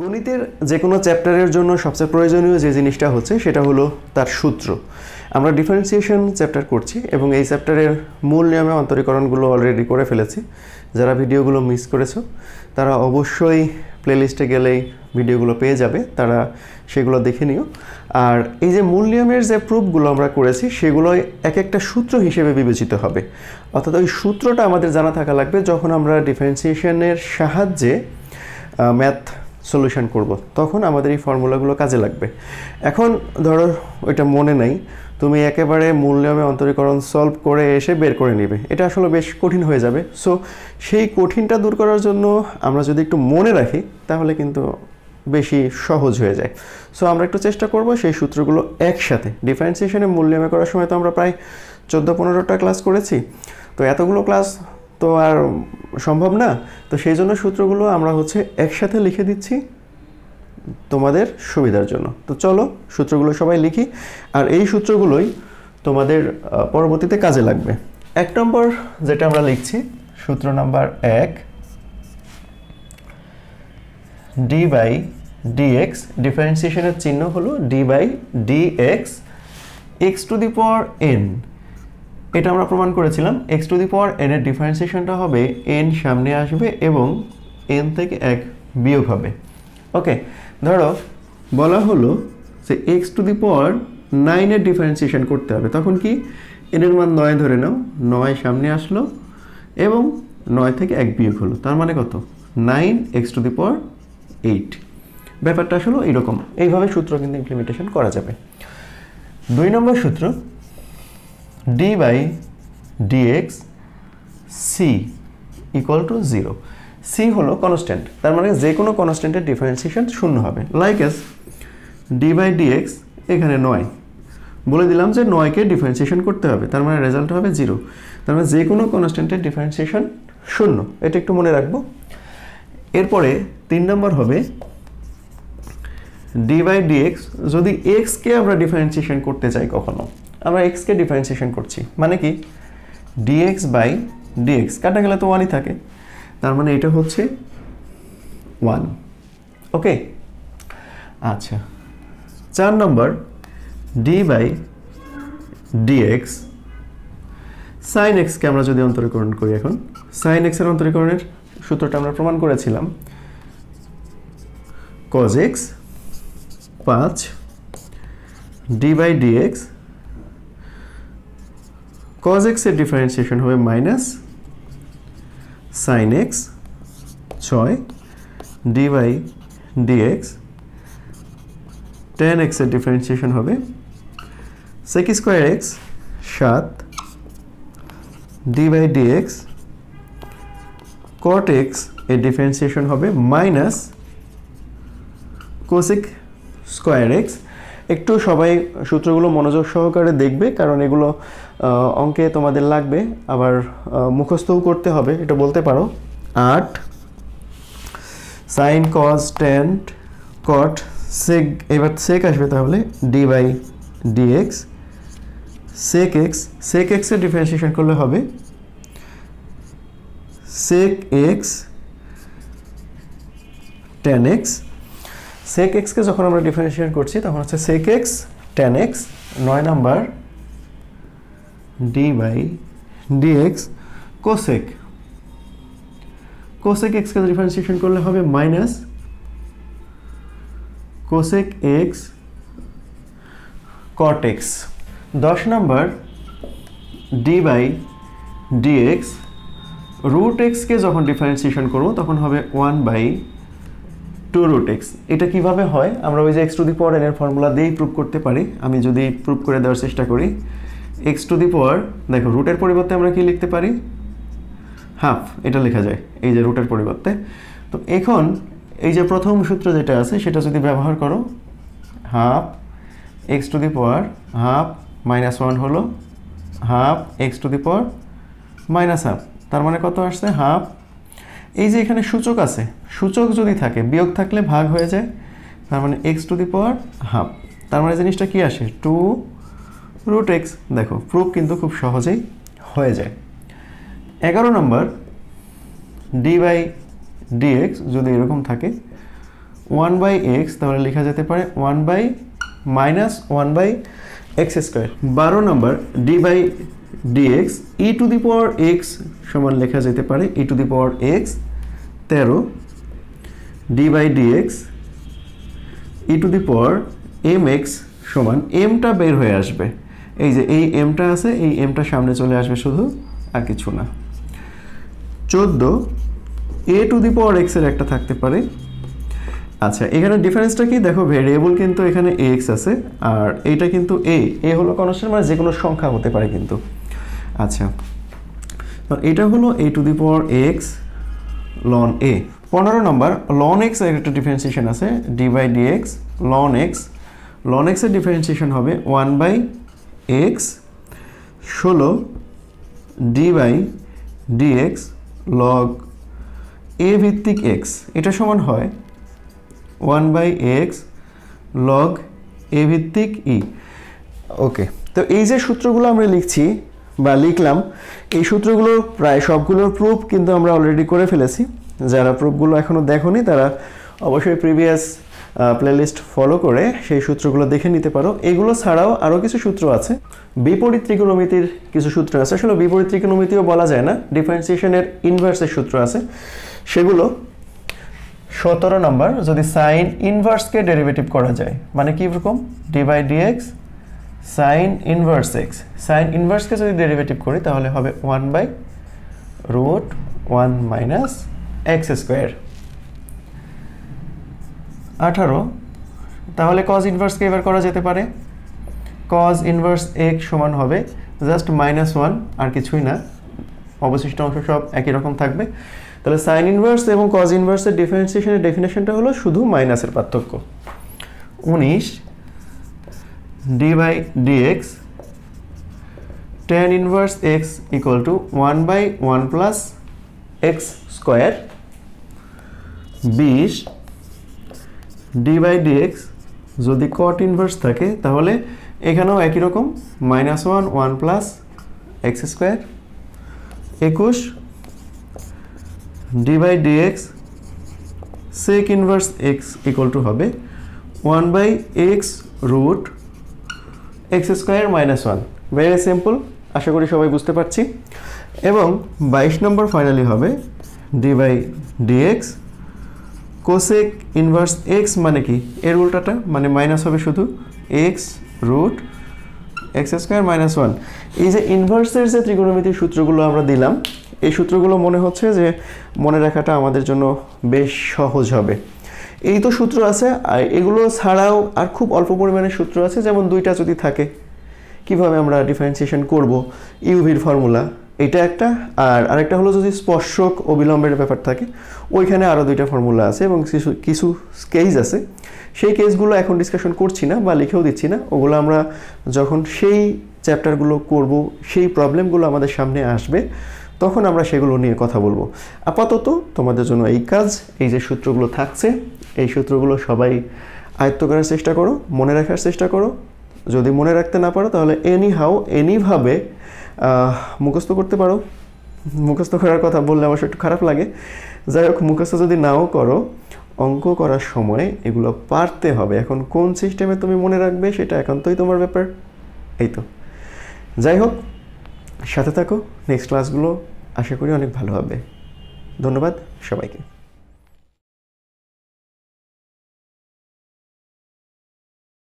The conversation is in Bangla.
গণিতের যে কোনো চ্যাপ্টারের জন্য সবচেয়ে প্রয়োজনীয় যে জিনিসটা হচ্ছে সেটা হলো তার সূত্র আমরা ডিফারেন্সিয়েশন চ্যাপ্টার করছি এবং এই চ্যাপ্টারের মূল নিয়মে অন্তরীকরণগুলো অলরেডি করে ফেলেছি যারা ভিডিওগুলো মিস করেছো তারা অবশ্যই প্লেলিস্টে গেলেই ভিডিওগুলো পেয়ে যাবে তারা সেগুলো দেখে নিও আর এই যে মূল নিয়মের যে প্রুফগুলো আমরা করেছি সেগুলো এক একটা সূত্র হিসেবে বিবেচিত হবে অর্থাৎ ওই সূত্রটা আমাদের জানা থাকা লাগবে যখন আমরা ডিফারেন্সিয়েশনের সাহায্যে ম্যাথ সলিউশন করব তখন আমাদের এই ফর্মুলাগুলো কাজে লাগবে এখন ধরো ওইটা মনে নাই তুমি একেবারে মূল নিয়মে অন্তরীকরণ সলভ করে এসে বের করে নেবে এটা আসলে বেশ কঠিন হয়ে যাবে সো সেই কঠিনটা দূর করার জন্য আমরা যদি একটু মনে রাখি তাহলে কিন্তু বেশি সহজ হয়ে যায় সো আমরা একটু চেষ্টা করব সেই সূত্রগুলো একসাথে ডিফারেন্সিয়েশনে মূল্যায়ন করার সময় তো আমরা প্রায় চোদ্দো পনেরোটা ক্লাস করেছি তো এতগুলো ক্লাস তো আর সম্ভব না তো সেই জন্য সূত্রগুলো আমরা হচ্ছে একসাথে লিখে দিচ্ছি তোমাদের সুবিধার জন্য তো চলো সূত্রগুলো সবাই লিখি আর এই সূত্রগুলোই তোমাদের পরবর্তীতে কাজে লাগবে এক নম্বর যেটা আমরা লিখছি সূত্র নাম্বার এক ডি বাই ডিএক্স ডিফারেন্সিয়েশনের চিহ্ন হলো d by d x x to the power n এটা আমরা প্রমাণ করেছিলাম x to the power n এর ডিফারেন্সিয়েশনটা হবে এন সামনে আসবে এবং এন থেকে এক বিয়োগ হবে ওকে ধরো বলা হলো যে এক্স টু দি পাওয়ার নাইনের ডিফারেন্সিয়েশন করতে হবে তখন কি এনের মান নয় ধরে নাও নয় সামনে আসলো এবং নয় থেকে এক বিয়োগ হলো তার মানে কত nine x to the power eight ব্যাপারটা আসলে এরকম এইভাবে সূত্র কিন্তু ইমপ্লিমেন্টেশন করা যাবে দুই নম্বর সূত্র d by d x c equal to zero c হলো কনস্ট্যান্ট তার মানে যে কোনো কনস্ট্যান্টের ডিফারেন্সিয়েশন শূন্য হবে like as d by d x এখানে নয় বলে দিলাম যে নয়কে ডিফারেন্সিয়েশন করতে হবে তার মানে রেজাল্ট হবে জিরো তার মানে যে কোনো কনস্ট্যান্টের ডিফারেন্সিয়েশন শূন্য এটা একটু মনে রাখবো এরপরে তিন নম্বর হবে ডি বাই ডিএক্স যদি এক্সকে আমরা ডিফারেন্সিয়েশন করতে চাই কখনো আমরা এক্সকে ডিফারেন্সিয়েশন করছি মানে কি ডিএক্স বাই ডিএক্স কাটা গেলে তো ওয়ানই থাকে তার মানে এটা হচ্ছে ওয়ান ওকে আচ্ছা চার নম্বর ডি বাই ডিএক্স সাইন এক্সকে আমরা যদি অন্তরীকরণ করি এখন সাইন এক্সের অন্তরীকরণের সূত্রটা আমরা প্রমাণ করেছিলাম কজ এক্স পাঁচ d by d x cos x এর ডিফারেন্সিয়েশন হবে - sin x 6 dy dx tan x এর ডিফারেন্সিয়েশন হবে sec² x 7 dy dx cot x এর ডিফারেন্সিয়েশন হবে - cos x² x একটু সবাই সূত্রগুলো মনোযোগ সহকারে দেখবে কারণ এগুলো অঙ্কে তোমাদের লাগবে আবার মুখস্থও করতে হবে এটা বলতে পারো আট sine cos tan cot sec এবার সেক আসবে তাহলে d by d x sec x sec এক্সের ডিফারেন্সিয়েশন করলে হবে sec x tan x sec এক্সকে যখন আমরা ডিফারেন্সিয়েট করছি তখন হচ্ছে সেক এক্স টেন এক্স নয় number d by d x cosec cosec এক্সকে ডিফারেন্সিয়েশন করলে হবে minus cosec x cot x দশ number d by d x root এক্সকে যখন ডিফারেন্সিয়েশন করব তখন হবে one by two root x এটা কিভাবে হয় আমরা ওই যে এক্স টু দি পাওয়ার এনের ফর্মুলা দিয়েই প্রুভ করতে পারি আমি যদি প্রুভ করে দেওয়ার চেষ্টা করি এক্স টু দি পাওয়ার দেখো রুটের পরিবর্তে আমরা কি লিখতে পারি হাফ এটা লেখা যায় এই যে রুটের পরিবর্তে তো এখন এই যে প্রথম সূত্র যেটা আছে সেটা যদি ব্যবহার করো half x to the power half minus one হলো half x to the power minus half তার মানে কত আসছে হাফ এই যে এখানে সূচক আছে সূচক যদি থাকে বিয়োগ থাকলে ভাগ হয়ে যায় তার মানে x to the power half তার মানে জিনিসটা কি আসে টু রুট এক্স দেখো প্রুফ কিন্তু খুব সহজেই হয়ে যায় এগারো নম্বর ডি বাই ডিএক্স যদি এরকম থাকে ওয়ান বাই এক্স তাহলে লেখা যেতে পারে one by minus one by x square বারো নম্বর d by dx e to the power x সমান লেখা যেতে পারে e to the power x 13 d by dx e to the power mx সমান m টা বের হয়ে আসবে এই যে এই m টা আছে এই m টা সামনে চলে আসবে শুধু আর কিছু না 14 a to the power x এর একটা থাকতে পারে আচ্ছা এখানে ডিফারেন্সটা কি দেখো ভেরিয়েবল কিন্তু এখানে ax আছে আর এটা কিন্তু a a হলো কনস্ট্যান্ট মানে যে কোনো সংখ্যা হতে পারে কিন্তু আচ্ছা তো এটা হলো a to the power x ln a পনেরো নম্বর লন এক্স এর একটা ডিফারেন্সিয়েশন আছে d by d x ln x ln এক্সের ডিফারেন্সিয়েশন হবে ওয়ান বাই এক্স ষোলো d by d x log a ভিত্তিক এক্স এটা সমান হয় one by x log a ভিত্তিক ই e। ওকে তো এই যে সূত্রগুলো আমরা লিখছি বা লিখলাম এই সূত্রগুলোর প্রায় সবগুলোর প্রুফ কিন্তু আমরা অলরেডি করে ফেলেছি যারা প্রুফগুলো এখনও দেখোনি তারা অবশ্যই প্রিভিয়াস প্লেলিস্ট ফলো করে সেই সূত্রগুলো দেখে নিতে পারো এগুলো ছাড়াও আরও কিছু সূত্র আছে বিপরীত ত্রিকোণমিতির কিছু সূত্র আছে আসলে বিপরীত ত্রিকোণমিতিও বলা যায় না ডিফারেন্সিয়েশনের ইনভার্সের সূত্র আছে সেগুলো সতেরো নম্বর যদি সাইন ইনভার্সকে ডেরিভেটিভ করা যায় মানে কী d d by d x sine inverse x sine ইনভার্সকে যদি ডেরিভেটিভ করি তাহলে হবে one by root one minus x square আঠারো তাহলে কজ ইনভার্সকে এবার করা যেতে পারে কজ ইনভার্স এক্স সমান হবে জাস্ট মাইনাস ওয়ান আর কিছুই না অবশিষ্ট অংশ সব একই রকম থাকবে তাহলে সাইন ইনভার্স এবং কজ ইনভার্সের ডিফারেন্সিয়েশনের ডেফিনেশনটা হলো শুধু মাইনাসের পার্থক্য উনিশ d by d x tan inverse x equal to one by one plus x square বিশ ডি বাই ডি এক্স যদি কট ইনভার্স থাকে তাহলে এখানেও একই রকম minus one one plus x square একুশ d by d x sec inverse x equal to হবে one by x root x square minus one very simple আশা করি সবাই বুঝতে পারছি এবং বাইশ নম্বর ফাইনালি হবে d by d x cosec inverse x মানে কি এর উল্টাটা মানে মাইনাস হবে শুধু x root x square minus one এই যে ইনভার্সের যে ত্রিকোণমিতির সূত্রগুলো আমরা দিলাম এই সূত্রগুলো মনে হচ্ছে যে মনে রাখাটা আমাদের জন্য বেশ সহজ হবে এই তো সূত্র আছে আর এগুলো ছাড়াও আর খুব অল্প পরিমাণে সূত্র আছে যেমন দুইটা যদি থাকে কিভাবে আমরা ডিফারেন্সিয়েশন করব ইউভির ফর্মুলা এটা একটা আর আরেকটা হলো যদি স্পর্শক অবিলম্বের ব্যাপার থাকে ওইখানে আরও দুইটা ফর্মুলা আছে এবং কিছু কিছু কেস আছে সেই কেসগুলো এখন ডিসকাশন করছি না বা লিখেও দিচ্ছি না ওগুলো আমরা যখন সেই চ্যাপ্টারগুলো করব সেই প্রবলেমগুলো আমাদের সামনে আসবে তখন আমরা সেগুলো নিয়ে কথা বলবো আপাতত তোমাদের জন্য এই কাজ এই যে সূত্রগুলো থাকছে এই সূত্রগুলো সবাই আয়ত্ত করার চেষ্টা করো মনে রাখার চেষ্টা করো যদি মনে রাখতে না পারো তাহলে এনি হাউ এনিভাবে মুখস্থ করতে পারো মুখস্থ করার কথা বললে অবশ্য একটু খারাপ লাগে যাই হোক মুখস্থ যদি নাও করো অঙ্ক করার সময় এগুলো পারতে হবে এখন কোন সিস্টেমে তুমি মনে রাখবে সেটা একান্তই তোমার ব্যাপার এই তো যাই হোক সাথে থাকো নেক্সট ক্লাসগুলো আশা করি অনেক ভালো হবে ধন্যবাদ সবাইকে